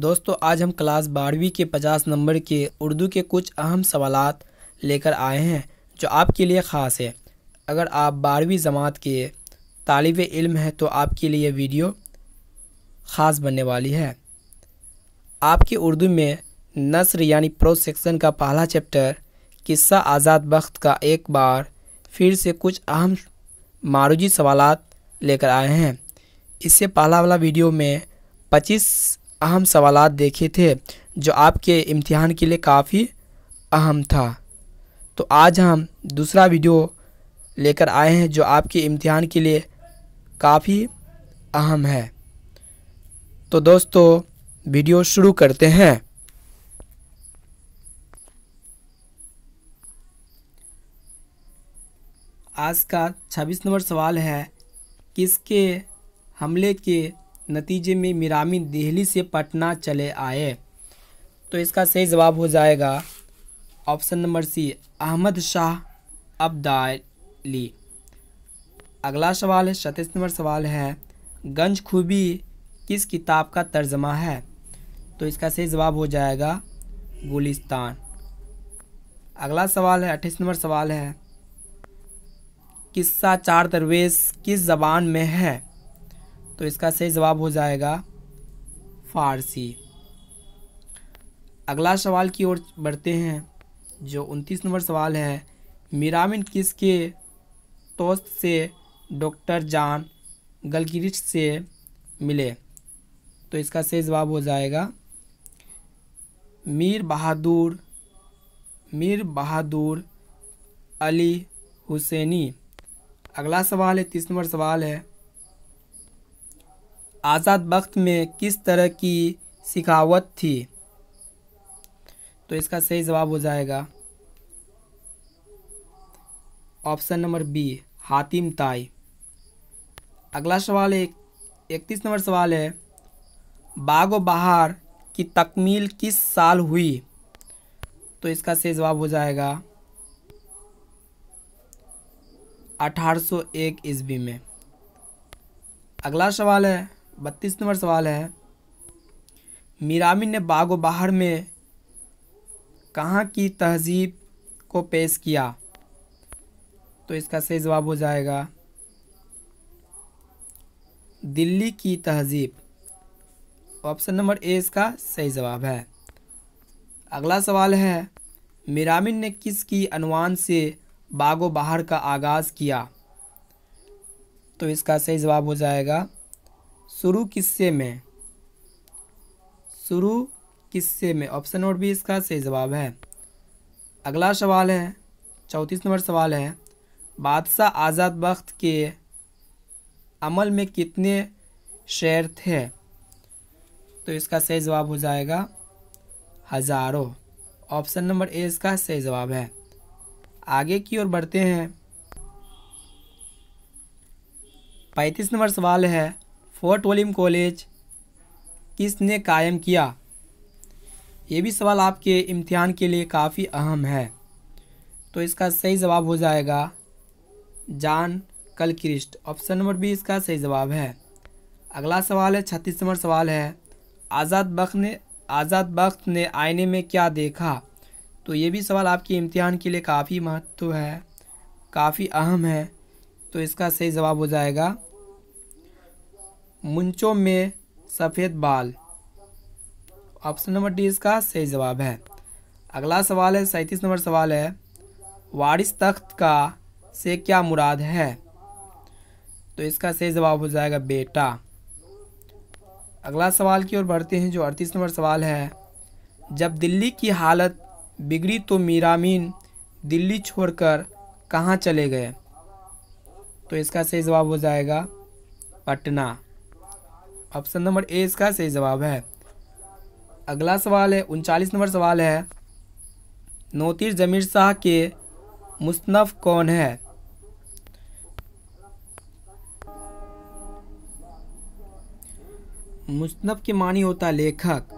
दोस्तों आज हम क्लास बारहवीं के पचास नंबर के उर्दू के कुछ अहम सवाल लेकर आए हैं जो आपके लिए ख़ास है अगर आप बारहवीं जमात के तालब इल्म हैं तो आपके लिए वीडियो ख़ास बनने वाली है आपके उर्दू में नसर यानी प्रोज सेक्शन का पहला चैप्टर किस्सा आज़ाद वक्त का एक बार फिर से कुछ अहम मारूजी सवाल लेकर आए हैं इससे पहला वाला वीडियो में पच्चीस अहम सवाल देखे थे जो आपके इम्तिहान के लिए काफ़ी अहम था तो आज हम दूसरा वीडियो लेकर आए हैं जो आपके इम्तिहान के लिए काफ़ी अहम है तो दोस्तों वीडियो शुरू करते हैं आज का 26 नंबर सवाल है किसके हमले के नतीजे में मिरामी दिल्ली से पटना चले आए तो इसका सही जवाब हो जाएगा option number C Ahmad Shah Abdali अगला सवाल है सतीस नंबर सवाल है गंज खूबी किस किताब का तर्जमा है तो इसका सही जवाब हो जाएगा गुलिस्तान अगला सवाल है अट्ठाईस नंबर सवाल है किस्सा चार दरवेश किस जबान में है तो इसका सही जवाब हो जाएगा फारसी अगला सवाल की ओर बढ़ते हैं जो उनतीस नंबर सवाल है मिरामिन किसके दोस्त से डॉक्टर जान गलगिरिच से मिले तो इसका सही जवाब हो जाएगा मीर बहादुर मीर बहादुर अली हुसैनी अगला सवाल है तीस नंबर सवाल है आज़ाद वक्त में किस तरह की सिखावत थी तो इसका सही जवाब हो जाएगा ऑप्शन नंबर बी हातिम ताई अगला सवाल एक इकतीस नंबर सवाल है बाग बहार की तकमील किस साल हुई तो इसका सही जवाब हो जाएगा 1801 ईस्वी में अगला सवाल है बत्तीस नंबर सवाल है मीरामिन ने बाग बाहर में कहाँ की तहजीब को पेश किया तो इसका सही जवाब हो जाएगा दिल्ली की तहजीब ऑप्शन नंबर ए इसका सही जवाब है अगला सवाल है मीरामिन ने किसकी अनवान से बागो बाहर का आगाज़ किया तो इसका सही जवाब हो जाएगा शुरू किस्से में शुरू किस्से में ऑप्शन नंबर बी इसका सही जवाब है अगला सवाल है चौंतीस नंबर सवाल है बादशाह आज़ाद बख्त के अमल में कितने शेर थे तो इसका सही जवाब हो जाएगा हज़ारों ऑप्शन नंबर ए इसका सही जवाब है आगे की ओर बढ़ते हैं पैंतीस नंबर सवाल है फोर्ट वॉलीम कॉलेज किसने कायम किया ये भी सवाल आपके इम्तिहान के लिए काफ़ी अहम है तो इसका सही जवाब हो जाएगा जान कलक्रिस्ट ऑप्शन नंबर बी इसका सही जवाब है अगला सवाल है छत्तीस नंबर सवाल है आज़ाद बख ने आज़ाद बख्त ने आईने में क्या देखा तो ये भी सवाल आपके इम्तिहान के लिए काफ़ी महत्व है काफ़ी अहम है तो इसका सही जवाब हो जाएगा मुंचों में सफ़ेद बाल ऑप्शन नंबर डी इसका सही जवाब है अगला सवाल है सैंतीस नंबर सवाल है वारिस तख्त का से क्या मुराद है तो इसका सही जवाब हो जाएगा बेटा अगला सवाल की ओर बढ़ते हैं जो अड़तीस नंबर सवाल है जब दिल्ली की हालत बिगड़ी तो मीरामीन दिल्ली छोड़कर कहाँ चले गए तो इसका सही जवाब हो जाएगा पटना ऑप्शन नंबर ए इसका सही जवाब है अगला सवाल है उनचालीस नंबर सवाल है नोतिर जमीर शाह के मुस्तनफ़ कौन है मुस्तनफ़ के मानी होता लेखक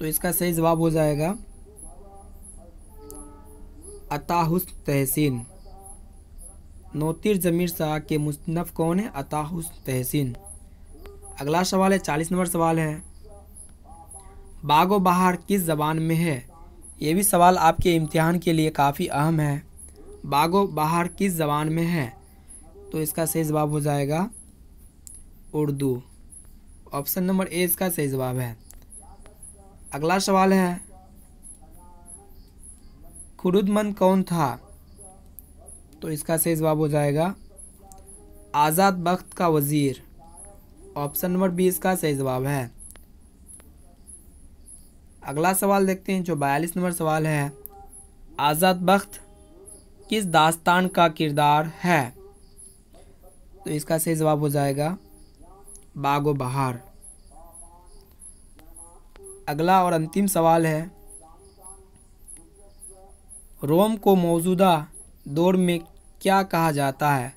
तो इसका सही जवाब हो जाएगा अताहुस तहसीन नोतिर जमीर शाह के मुस्तनफ़ कौन है अताहुस तहसीन अगला सवाल है चालीस नंबर सवाल है बागो बहार किस जबान में है ये भी सवाल आपके इम्तिहान के लिए काफ़ी अहम है बागो बहार किस जबान में है तो इसका सही जवाब हो जाएगा उर्दू ऑप्शन नंबर ए इसका सही जवाब है अगला सवाल है खुरुदमंद कौन था तो इसका सही जवाब हो जाएगा आज़ाद बख्त का वज़ीर ऑप्शन नंबर बी इसका सही जवाब है अगला सवाल देखते हैं जो बयालीस नंबर सवाल है आज़ाद बख्त किस दास्तान का किरदार है तो इसका सही जवाब हो जाएगा बागो बहार अगला और अंतिम सवाल है रोम को मौजूदा दौर में क्या कहा जाता है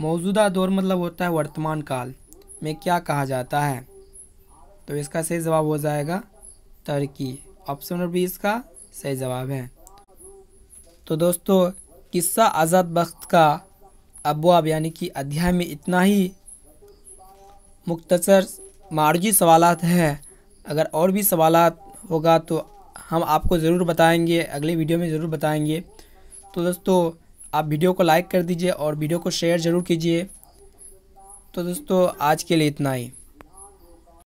मौजूदा दौर मतलब होता है वर्तमान काल में क्या कहा जाता है तो इसका सही जवाब हो जाएगा टर्की ऑप्शन नंबर बी इसका सही जवाब है तो दोस्तों किस्सा आज़ाद बख्त का अबवाब यानी कि अध्याय में इतना ही मुख्तर मार्जी सवाल हैं अगर और भी सवाल होगा तो हम आपको ज़रूर बताएंगे अगले वीडियो में ज़रूर बताएंगे तो दोस्तों आप वीडियो को लाइक कर दीजिए और वीडियो को शेयर ज़रूर कीजिए तो दोस्तों आज के लिए इतना ही